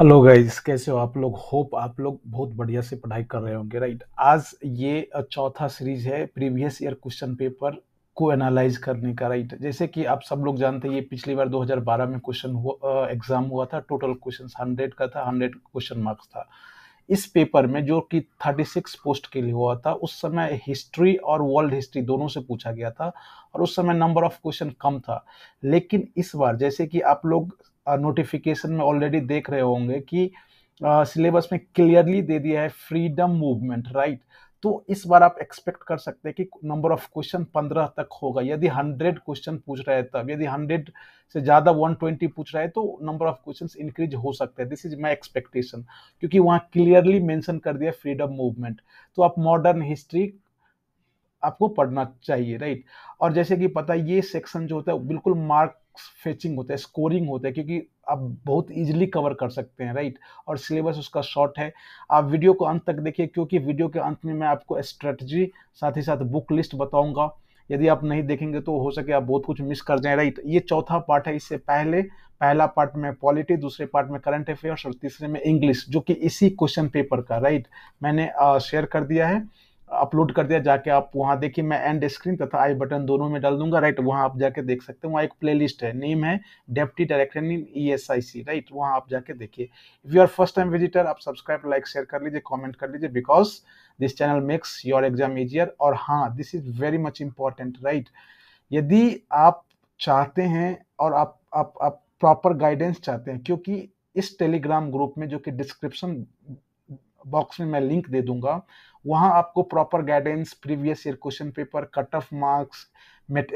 Hello guys कैसे हो आप लोग होप आप लोग बहुत बढ़िया से पढ़ाई कर रहे होंगे राइट आज ये चौथा सीरीज है प्रीवियस ईयर क्वेश्चन पेपर को एनालाइज करने का राइट जैसे कि आप सब लोग जानते हैं ये पिछली बार 2012 में क्वेश्चन हुआ एग्जाम हुआ था टोटल क्वेश्चन 100 का था 100 क्वेश्चन मार्क्स था इस पेपर में जो कि 36 पोस्ट के लिए हुआ था उस समय हिस्ट्री और वर्ल्ड हिस्ट्री दोनों से पूछा गया था और उस समय नंबर ऑफ क्वेश्चन कम था लेकिन इस बार जैसे कि आप लोग नोटिफिकेशन में ऑलरेडी देख रहे होंगे कि सिलेबस में क्लियरली दे दिया है फ्रीडम मूवमेंट राइट तो इस बार आप एक्सपेक्ट कर सकते हैं कि नंबर ऑफ क्वेश्चन पंद्रह तक होगा यदि हंड्रेड क्वेश्चन पूछ रहे हैं तब यदि हंड्रेड से ज़्यादा वन ट्वेंटी पूछ रहे हैं तो नंबर ऑफ क्वेश्चन इंक्रीज हो सकते हैं दिस इज माई एक्सपेक्टेशन क्योंकि वहाँ क्लियरली मैंशन कर दिया फ्रीडम मूवमेंट तो आप मॉडर्न हिस्ट्री आपको पढ़ना चाहिए राइट और जैसे कि पता है ये सेक्शन जो होता है बिल्कुल मार्क फेचिंग होता है स्कोरिंग होता है क्योंकि आप बहुत इजीली कवर कर सकते हैं राइट और सिलेबस उसका शॉर्ट है आप वीडियो को अंत तक देखिए क्योंकि वीडियो के अंत में मैं आपको स्ट्रेटजी साथ ही साथ बुक लिस्ट बताऊंगा यदि आप नहीं देखेंगे तो हो सके आप बहुत कुछ मिस कर जाए राइट ये चौथा पार्ट है इससे पहले पहला पार्ट में पॉलिटी दूसरे पार्ट में करंट अफेयर्स और तीसरे में इंग्लिश जो कि इसी क्वेश्चन पेपर का राइट मैंने शेयर कर दिया है अपलोड कर दिया जाके आप वहाँ देखिए मैं एंड स्क्रीन तथा आई बटन दोनों में डाल दूंगा राइट वहाँ आप जाके देख सकते हैं वहाँ एक प्लेलिस्ट है नेम है deputy director in E S I C right वहाँ आप जाके देखिए if you are first time visitor आप सब्सक्राइब लाइक शेयर कर लीजिए कॉमेंट कर लीजिए because this channel makes your exam easier और हाँ this is very much important right यदि आप चाहते हैं और आप आप आप प्रॉपर गाइडेंस चाहते हैं क्योंकि इस टेलीग्राम ग्रुप में जो कि डिस्क्रिप्शन बॉक्स में मैं लिंक दे दूंगा वहां आपको proper guidance previous year question paper cut off marks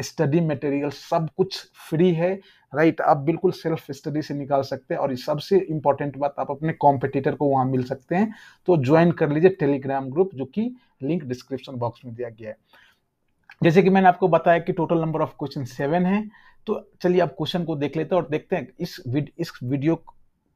study material सब कुछ फ्री है राइट आप बिल्कुल सेल्फ स्टडी से निकाल सकते हैं और सबसे इंपॉर्टेंट बात आप अपने कॉम्पिटिटर को वहां मिल सकते हैं तो ज्वाइन कर लीजिए टेलीग्राम ग्रुप जो कि लिंक डिस्क्रिप्शन बॉक्स में दिया गया है जैसे कि मैंने आपको बताया कि total number of question seven है तो चलिए आप क्वेश्चन को देख लेते हैं और देखते हैं इस इस वीडियो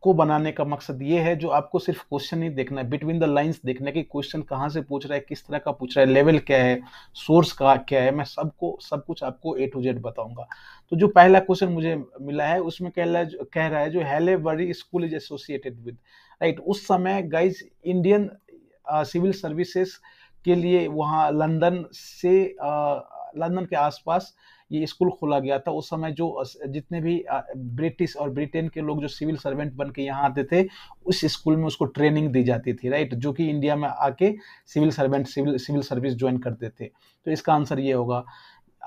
को बनाने का मकसद ये है जो आपको सिर्फ क्वेश्चन नहीं देखना है बिटवीन द लाइंस देखना है कि क्वेश्चन कहाँ से पूछ रहा है किस तरह का पूछ रहा है लेवल क्या है सोर्स का क्या है मैं सबको सब कुछ आपको ए टू जेड बताऊंगा तो जो पहला क्वेश्चन मुझे मिला है उसमें कह रहा है कह रहा है जो हेले वरी school is associated with right उस समय गाइज इंडियन सिविल सर्विसेज के लिए वहाँ लंदन से लंदन के आसपास ये स्कूल खोला गया था उस समय जो जितने भी ब्रिटिश और ब्रिटेन के लोग जो सिविल सर्वेंट बन के यहाँ आते थे उस स्कूल में उसको ट्रेनिंग दी जाती थी राइट जो कि इंडिया में आके civil servant civil civil service join करते थे तो इसका आंसर ये होगा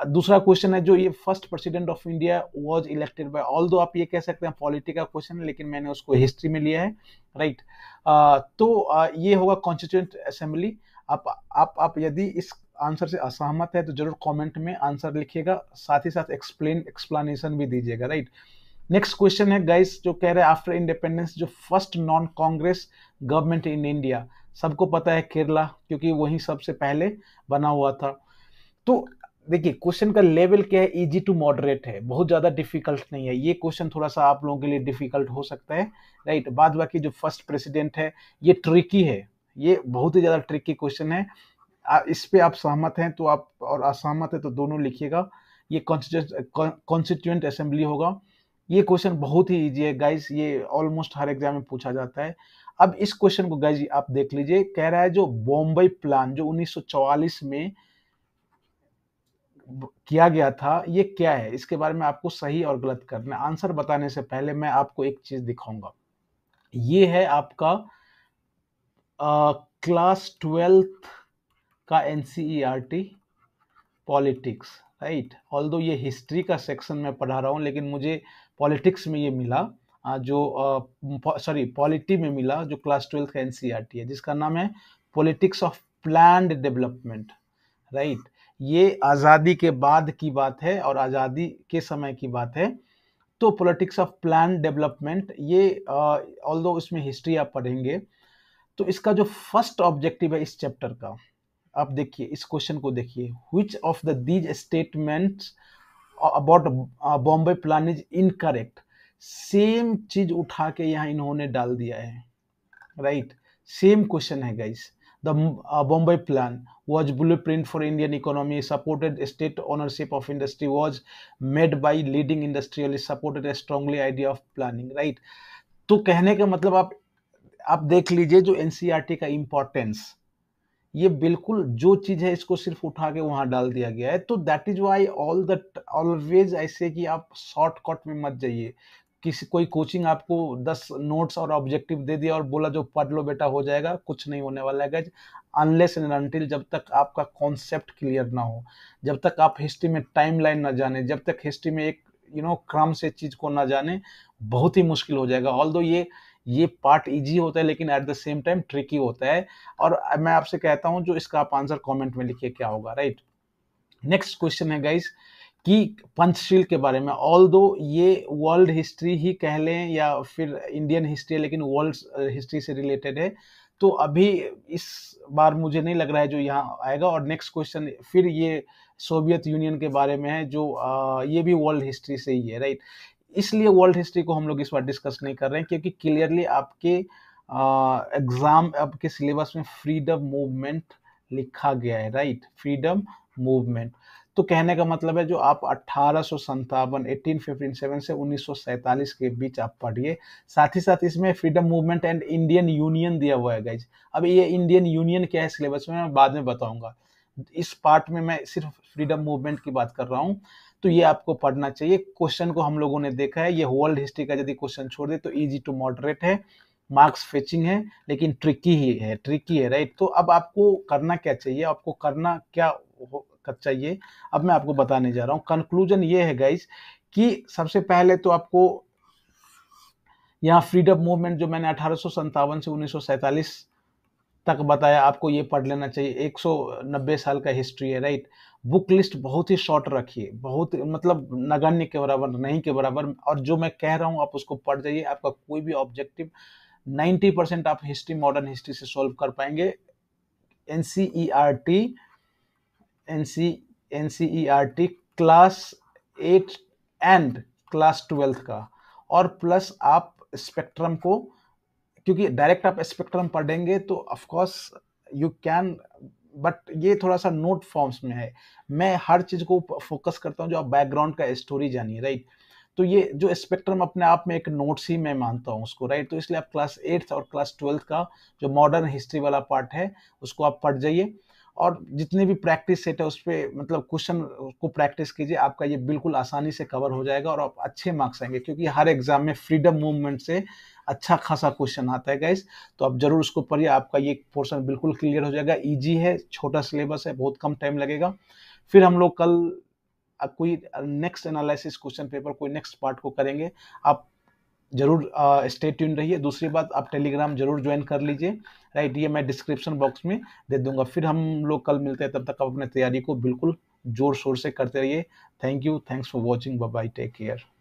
दूसरा क्वेश्चन है जो ये first president of India was elected by although आप ये कह सकते हैं पॉलिटी का क्वेश्चन है लेकिन मैंने उसको हिस्ट्री में लिया है राइट right? तो ये होगा कॉन्स्टिट्यूंट असेंबली आप आप आप यदि इस आंसर से असहमत है तो जरूर कमेंट में आंसर लिखिएगा साथ ही साथ एक्सप्लेन एक्सप्लेनेशन भी दीजिएगा राइट नेक्स्ट क्वेश्चन है गाइस जो कह रहे हैं आफ्टर इंडिपेंडेंस जो first non Congress government in India सबको पता है केरला क्योंकि वही सबसे पहले बना हुआ था तो देखिए क्वेश्चन का लेवल क्या है इजी टू मॉडरेट है बहुत ज़्यादा डिफिकल्ट नहीं है ये क्वेश्चन थोड़ा सा आप लोगों के लिए डिफिकल्ट हो सकता है राइट बाद बाकी जो फर्स्ट प्रेसिडेंट है ये ट्रिकी है ये बहुत ही ज़्यादा ट्रिक की क्वेश्चन है इस पे आप सहमत हैं तो आप और असहमत है तो दोनों लिखिएगा ये कॉन्स्टिट्यूंट असेंबली होगा ये क्वेश्चन बहुत ही ईजी है गाइज ये ऑलमोस्ट हर एग्जाम में पूछा जाता है अब इस क्वेश्चन को गाइज आप देख लीजिए कह रहा है जो बॉम्बे प्लान जो 1944 में किया गया था ये क्या है इसके बारे में आपको सही और गलत करना आंसर बताने से पहले मैं आपको एक चीज दिखाऊंगा ये है आपका क्लास uh, ट्वेल्थ का एन पॉलिटिक्स राइट ऑल दो ये हिस्ट्री का सेक्शन में पढ़ा रहा हूँ लेकिन मुझे पॉलिटिक्स में ये मिला जो सॉरी पॉलिटी में मिला जो क्लास ट्वेल्थ का एन e है जिसका नाम है politics of plan development right ये आज़ादी के बाद की बात है और आज़ादी के समय की बात है तो पॉलिटिक्स ऑफ प्लान डेवलपमेंट ये ऑल दो इसमें हिस्ट्री आप पढ़ेंगे तो इसका जो फर्स्ट ऑब्जेक्टिव है इस चैप्टर का आप देखिए इस क्वेश्चन को देखिए which of the these statement about Bombay plan is incorrect same चीज उठा के यहाँ इन्होंने डाल दिया है राइट सेम क्वेश्चन है guys the Bombay plan was blueprint for Indian economy supported state ownership of industry was made by leading industrial supported strongly idea of planning right तो कहने का मतलब आप आप देख लीजिए जो एनसीईआरटी e का इम्पोर्टेंस ये बिल्कुल जो चीज़ है इसको सिर्फ उठा के वहां डाल दिया गया है तो that is why all that always ऐसे कि आप शॉर्टकट में मत जाइए किसी कोई कोचिंग आपको दस नोट्स और ऑब्जेक्टिव दे दिया और बोला जो पढ़ लो बेटा हो जाएगा कुछ नहीं होने वाला है गज अनलेस एंड अनटिल जब तक आपका कॉन्सेप्ट क्लियर ना हो जब तक आप हिस्ट्री में टाइम लाइन ना जाने जब तक हिस्ट्री में एक यू you नो know, क्रम से चीज़ को ना जाने बहुत ही मुश्किल हो जाएगा ऑल ये ये पार्ट इजी होता है लेकिन at the same time tricky होता है और मैं आपसे कहता हूँ जो इसका आप आंसर कॉमेंट में लिखिए क्या होगा राइट नेक्स्ट क्वेश्चन है गाइज़ कि पंचशील के बारे में ऑल दो ये वर्ल्ड हिस्ट्री ही कह लें या फिर इंडियन हिस्ट्री है लेकिन वर्ल्ड हिस्ट्री से रिलेटेड है तो अभी इस बार मुझे नहीं लग रहा है जो यहाँ आएगा और नेक्स्ट क्वेश्चन फिर ये सोवियत यूनियन के बारे में है जो आ, ये भी वर्ल्ड हिस्ट्री से ही है राइट इसलिए वर्ल्ड हिस्ट्री को हम लोग इस बार डिस्कस नहीं कर रहे हैं क्योंकि क्लियरली आपके एग्जाम आपके सिलेबस में फ्रीडम मूवमेंट लिखा गया है राइट फ्रीडम मूवमेंट तो कहने का मतलब है जो आप अठारह सौ से उन्नीस के बीच आप पढ़िए साथ ही साथ इसमें freedom movement and Indian union दिया हुआ है गाइज अब ये इंडियन यूनियन क्या है सिलेबस में मैं बाद में बताऊंगा इस पार्ट में मैं सिर्फ फ्रीडम मूवमेंट की बात कर रहा हूँ तो ये आपको पढ़ना चाहिए क्वेश्चन को हम लोगों ने देखा है ये वर्ल्ड हिस्ट्री का यदि क्वेश्चन छोड़ दे तो ईजी टू मॉडरेट है मार्क्स फेचिंग है लेकिन ट्रिकी ही है ट्रिकी है राइट तो अब आपको करना क्या चाहिए आपको करना क्या चाहिए अब मैं आपको बताने जा रहा हूँ कंक्लूजन ये है गाइज कि सबसे पहले तो आपको यहाँ फ्रीडम मूवमेंट जो मैंने अठारह से उन्नीस तक बताया आपको ये पढ़ लेना चाहिए 190 साल का हिस्ट्री है राइट बुक लिस्ट बहुत ही शॉर्ट रखिए बहुत मतलब नगण्य के बराबर नहीं के बराबर और जो मैं कह रहा हूँ आप उसको पढ़ जाइए आपका कोई भी ऑब्जेक्टिव 90 परसेंट आप हिस्ट्री मॉडर्न हिस्ट्री से सॉल्व कर पाएंगे N C E R T N C N C E R T class eight and class twelfth का और प्लस आप स्पेक्ट्रम को क्योंकि डायरेक्ट आप स्पेक्ट्रम पढ़ेंगे तो ऑफकोर्स यू कैन बट ये थोड़ा सा नोट फॉर्म्स में है मैं हर चीज़ को फोकस करता हूँ जो आप बैकग्राउंड का स्टोरी जानिए राइट तो ये जो स्पेक्ट्रम अपने आप में एक नोट्स ही मैं मानता हूँ उसको राइट तो इसलिए आप क्लास एट्थ और क्लास ट्वेल्थ का जो मॉडर्न हिस्ट्री वाला पार्ट है उसको आप पढ़ जाइए और जितने भी प्रैक्टिस सेट है उस पर मतलब क्वेश्चन को प्रैक्टिस कीजिए आपका ये बिल्कुल आसानी से कवर हो जाएगा और आप अच्छे मार्क्स आएंगे क्योंकि हर एग्जाम में फ्रीडम मूवमेंट से अच्छा खासा क्वेश्चन आता है गाइस तो आप जरूर उसको पढ़िए आपका ये पोर्सन बिल्कुल क्लियर हो जाएगा ईजी है छोटा सिलेबस है बहुत कम टाइम लगेगा फिर हम लोग कल कोई नेक्स्ट एनालिसिस क्वेश्चन पेपर कोई नेक्स्ट पार्ट को करेंगे आप जरूर स्टेट ट्यून रहिए दूसरी बात आप टेलीग्राम जरूर ज्वाइन कर लीजिए राइट ये मैं डिस्क्रिप्शन बॉक्स में दे दूंगा फिर हम लोग कल मिलते हैं तब तक आप अपने तैयारी को बिल्कुल जोर शोर से करते रहिए thank you thanks for watching bye take care